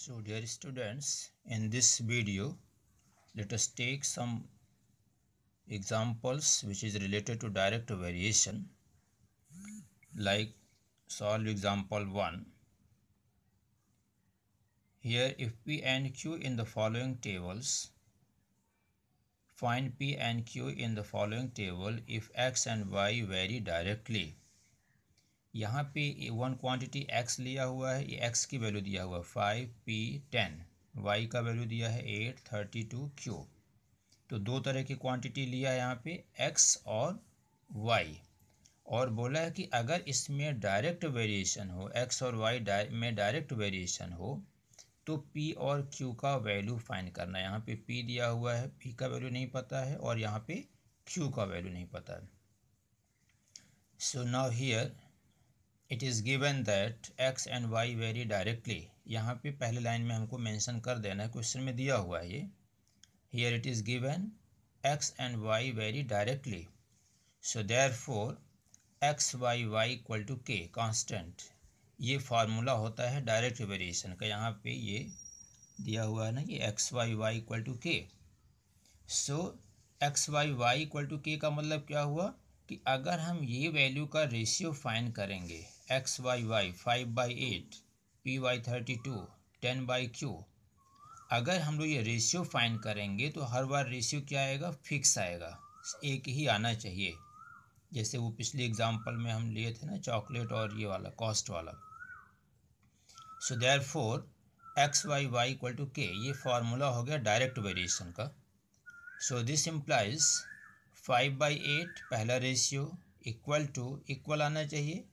so dear students in this video let us take some examples which is related to direct variation like solve example 1 here if p and q in the following tables find p and q in the following table if x and y vary directly यहाँ पे one quantity x लिया हुआ है ये x की value दिया हुआ है फाइव पी टेन वाई का वैल्यू दिया है एट थर्टी टू क्यू तो दो तरह की क्वांटिटी लिया है यहाँ पे एक्स और वाई और बोला है कि अगर इसमें डायरेक्ट वेरिएशन हो एक्स और वाई में डायरेक्ट वेरिएशन हो तो पी और क्यू का वैल्यू फाइन करना है यहाँ पे पी दिया हुआ है पी का वैल्यू नहीं पता है और यहाँ पे क्यू का वैल्यू नहीं पता है so now here it is given that X and Y vary directly यहाँ पे पहले लाइन में हमको मेंशन कर देना है क्वेश्चन में दिया हुआ है ये here it is given X and Y vary directly so therefore X Y Y equal to K constant ये फार्मूला होता है डायरेक्ट वेरिएशन का यहाँ पे ये दिया हुआ है ना कि X Y Y equal to K so X Y Y equal to K का मतलब क्या हुआ कि अगर हम ये वैल्यू का रेशियो फाइन करेंगे X Y Y five by eight P Y thirty two ten by Q अगर हम लोग ये रेशियो फाइन करेंगे तो हर बार रेशियो क्या आएगा फिक्स आएगा एक ही आना चाहिए जैसे वो पिछले एग्जाम्पल में हम लिए थे ना चॉकलेट और ये वाला कॉस्ट वाला so therefore X Y Y equal to K ये फार्मूला हो गया डायरेक्ट वेरिएशन का so this implies five by eight पहला रेशियो इक्वल टू इक्वल आना चाहिए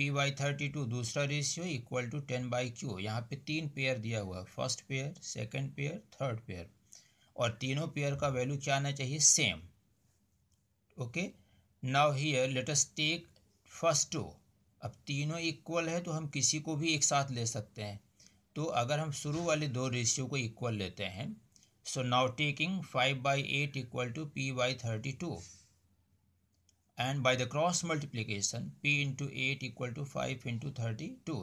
पी बाई थर्टी टू दूसरा ratio equal to ten by Q यहाँ पे तीन पेयर दिया हुआ है first pair second pair third pair और तीनों पेयर का वैल्यू क्या आना चाहिए same okay now here late us take first two अब तीनों इक्वल है तो हम किसी को भी एक साथ ले सकते हैं तो अगर हम शुरू वाले दो रेशियो को इक्वल लेते हैं so now taking five by eight equal to P by thirty two and by the cross multiplication P into eight equal to five into thirty two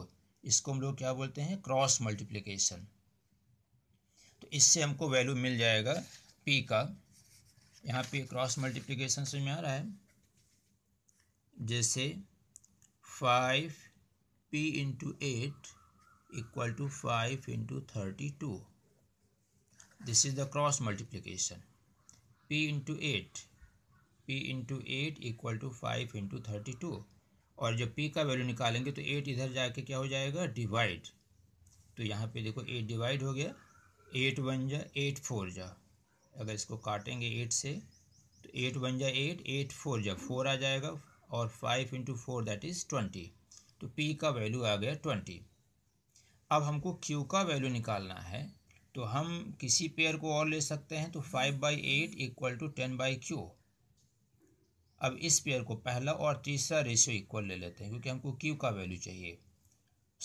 इसको हम लोग क्या बोलते हैं क्रॉस मल्टीप्लीकेशन तो इससे हमको वैल्यू मिल जाएगा पी का यहाँ पे क्रॉस मल्टीप्लीकेशन से में आ रहा है जैसे five P into eight equal to five into thirty two this is the cross multiplication P into eight p into eight equal to five into thirty two और जब p का वैल्यू निकालेंगे तो एट इधर जाके क्या हो जाएगा डिवाइड तो यहाँ पे देखो एट डिवाइड हो गया एट वन जा एट फोर जा अगर इसको काटेंगे एट से तो एट वन जा एट एट फोर जा फोर आ जाएगा और five into four that is twenty तो p का वैल्यू आ गया ट्वेंटी अब हमको q का वैल्यू निकालना है तो हम किसी पेयर को और ले सकते हैं तो five by eight equal to ten by Q अब इस पेयर को पहला और तीसरा रेशियो इक्वल ले लेते हैं क्योंकि हमको क्यू का वैल्यू चाहिए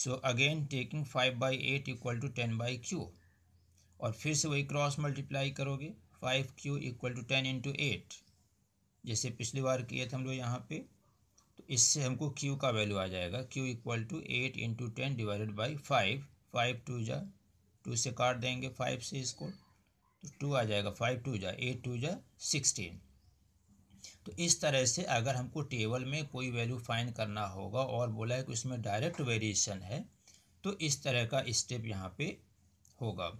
so again taking five by eight equal to ten by Q और फिर से वही क्रॉस मल्टीप्लाई करोगे five Q equal to ten into eight जैसे पिछली बार किए थे हम लोग यहाँ पे तो इससे हमको क्यू का वैल्यू आ जाएगा Q equal to eight into ten divided by five five two जा टू से काट देंगे फाइव से इसको तो टू आ जाएगा फाइव टू जा एट टू जा सिक्सटीन तो इस तरह से अगर हमको टेबल में कोई वैल्यू फाइंड करना होगा और बोला है कि उसमें डायरेक्ट वेरिएशन है तो इस तरह का स्टेप यहाँ पे होगा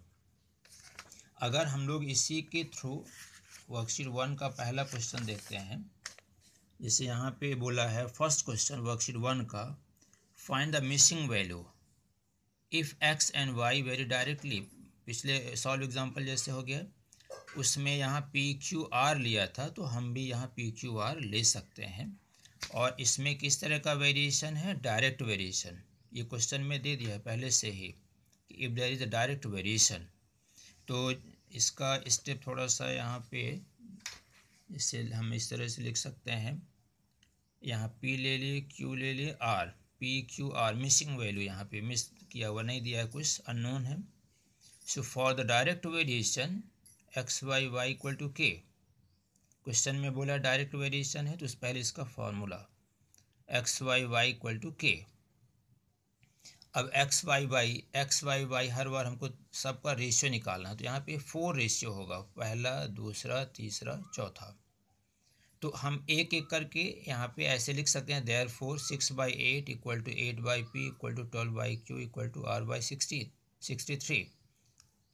अगर हम लोग इसी के थ्रू वर्कशीट वन का पहला क्वेश्चन देखते हैं जैसे यहाँ पे बोला है फर्स्ट क्वेश्चन वर्कशीट वन का find the missing value if X and Y vary directly पिछले सॉल्व एग्जाम्पल जैसे हो गया उसमें यहाँ पी क्यू आर लिया था तो हम भी यहाँ पी क्यू आर ले सकते हैं और इसमें किस तरह का वेरिएशन है डायरेक्ट वेरिएशन ये क्वेश्चन में दे दिया है पहले से ही कि if there is a direct variation तो इसका स्टेप थोड़ा सा यहाँ पे इसे हम इस तरह से लिख सकते हैं यहाँ पी ले लिए क्यू ले लिए R P Q R missing value यहाँ पे मिस किया हुआ नहीं दिया है कुछ अननोन है so for the direct variation X Y Y equal to K question में बोला डायरेक्ट वेरिएशन है तो उस पहले इसका formula X Y Y equal to K अब X Y Y X Y Y हर बार हमको सबका रेशियो निकालना है तो यहाँ पे फोर रेशियो होगा पहला दूसरा तीसरा चौथा तो हम एक एक करके यहाँ पे ऐसे लिख सकते हैं therefore six by eight equal to eight by P equal to twelve by Q equal to R by sixty sixty three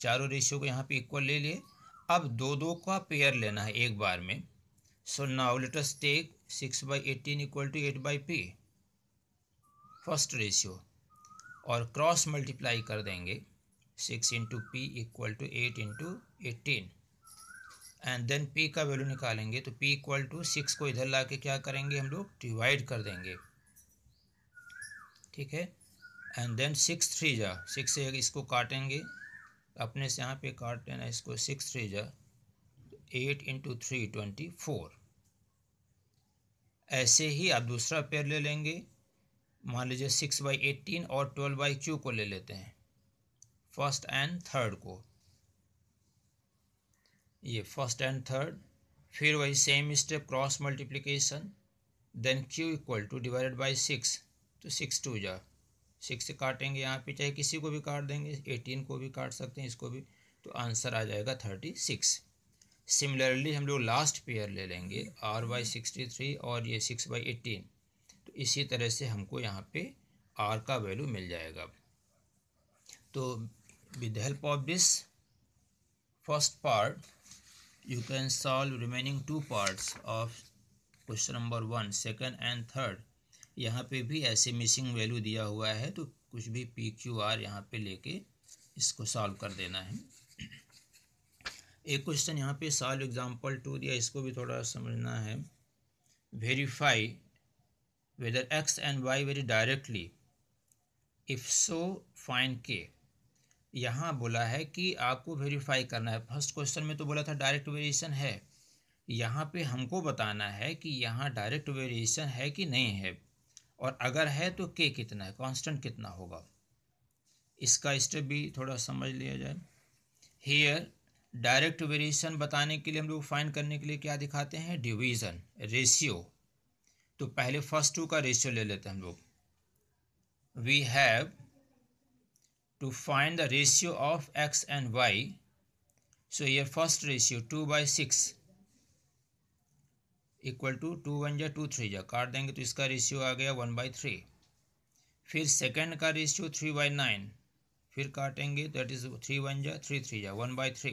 चारों रेशियो को यहाँ पे इक्वल ले लिए अब दो दो का पेयर लेना है एक बार में so now let us take six by eighteen equal to eight by P first ratio और क्रॉस मल्टीप्लाई कर देंगे six into P equal to eight into eighteen and then P का वैल्यू निकालेंगे तो पी इक्वल टू सिक्स को इधर ला के क्या करेंगे हम लोग डिवाइड कर देंगे ठीक है एंड देन सिक्स थ्री जा सिक्स से इसको काटेंगे अपने से यहाँ पे काट लेना इसको सिक्स थ्री जा eight into three twenty four ऐसे ही आप दूसरा पेयर ले लेंगे मान लीजिए सिक्स बाई एटीन और ट्वेल्व बाई क्यू को ले लेते हैं फर्स्ट एंड थर्ड को ये फर्स्ट एंड थर्ड फिर वही same step cross multiplication then Q equal to divided by six तो सिक्स टू जा सिक्स काटेंगे यहाँ पे चाहे किसी को भी काट देंगे एटीन को भी काट सकते हैं इसको भी तो आंसर आ जाएगा थर्टी सिक्स सिमिलरली हम लोग लास्ट पेयर ले लेंगे आर बाई सिक्सटी थ्री और ये सिक्स बाई एटीन तो इसी तरह से हमको यहाँ पे आर का वैल्यू मिल जाएगा तो with help of this first part you can solve remaining two parts of question number one second and third यहाँ पे भी ऐसे मिसिंग वैल्यू दिया हुआ है तो कुछ भी पी क्यू आर यहाँ पर लेके इसको सॉल्व कर देना है एक क्वेश्चन यहाँ पे सॉल्व एग्जाम्पल टू दिया इसको भी थोड़ा समझना है verify whether X and Y vary directly if so find K यहाँ बोला है कि आपको वेरीफाई करना है फर्स्ट क्वेश्चन में तो बोला था डायरेक्ट वेरिएशन है यहाँ पे हमको बताना है कि यहाँ डायरेक्ट वेरिएशन है कि नहीं है और अगर है तो के कितना है कांस्टेंट कितना होगा इसका स्टेप भी थोड़ा समझ लिया जाए हेयर डायरेक्ट वेरिएशन बताने के लिए हम लोग फाइंड करने के लिए क्या दिखाते हैं डिवीज़न रेशियो तो पहले फर्स्ट टू का रेशियो ले लेते हैं हम लोग we have to find the ratio of X and Y so ये first ratio two by six equal to two one जा टू थ्री जा काट देंगे तो इसका रेशियो आ गया वन बाई थ्री फिर सेकेंड का रेशियो थ्री बाई नाइन फिर काटेंगे दैट इज़ थ्री वन जा थ्री थ्री जा one by three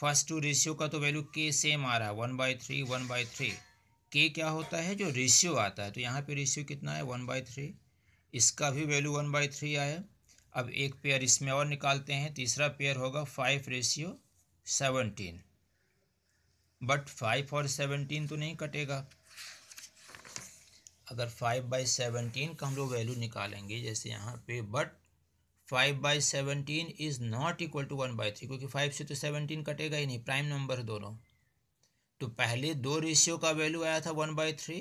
first two ratio का तो वैल्यू के सेम आ रहा है one by three one by three K क्या होता है जो रेशियो आता है तो यहाँ पे रेशियो कितना है वन बाई थ्री इसका भी वैल्यू वन बाई थ्री आया अब एक पेयर इसमें और निकालते हैं तीसरा पेयर होगा five ratio seventeen but five और सेवनटीन तो नहीं कटेगा अगर फाइव बाई सेवनटीन का हम लोग वैल्यू निकालेंगे जैसे यहाँ पे but five by seventeen is not equal to one by three क्योंकि फाइव से तो सेवनटीन कटेगा ही नहीं प्राइम नंबर है दोनों तो पहले दो रेशियो का वैल्यू आया था वन बाई थ्री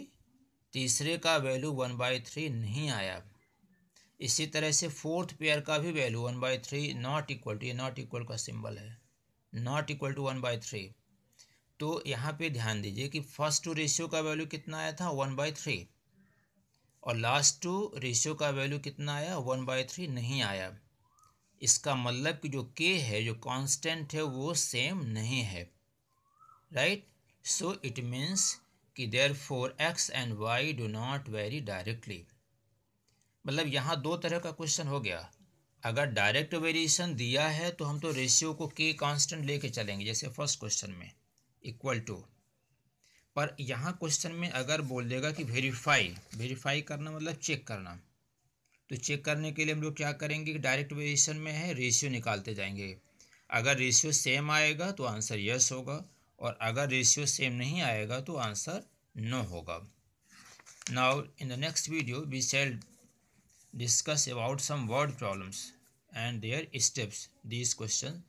तीसरे का वैल्यू वन बाई थ्री नहीं आया इसी तरह से फोर्थ पेयर का भी value one by three not equal to ये नॉट इक्वल का सिंबल है not equal to one by three तो यहाँ पे ध्यान दीजिए कि फर्स्ट टू रेशियो का वैल्यू कितना आया था वन बाई थ्री और लास्ट टू रेशियो का वैल्यू कितना आया वन बाई थ्री नहीं आया इसका मतलब कि जो के है जो कांस्टेंट है वो सेम नहीं है राइट सो इट मीन्स कि therefore X and Y do not vary directly मतलब यहाँ दो तरह का क्वेश्चन हो गया अगर डायरेक्ट वेरिएशन दिया है तो हम तो रेशियो को के कांस्टेंट लेके चलेंगे जैसे फर्स्ट क्वेश्चन में इक्वल टू पर यहाँ क्वेश्चन में अगर बोल देगा कि वेरीफाई वेरीफाई करना मतलब चेक करना तो चेक करने के लिए हम लोग क्या करेंगे कि डायरेक्ट वेरिएशन में है रेशियो निकालते जाएंगे अगर रेशियो सेम आएगा तो आंसर यस होगा और अगर रेशियो सेम नहीं आएगा तो आंसर नो होगा now in the next video we shall discuss about some word problems and their steps these question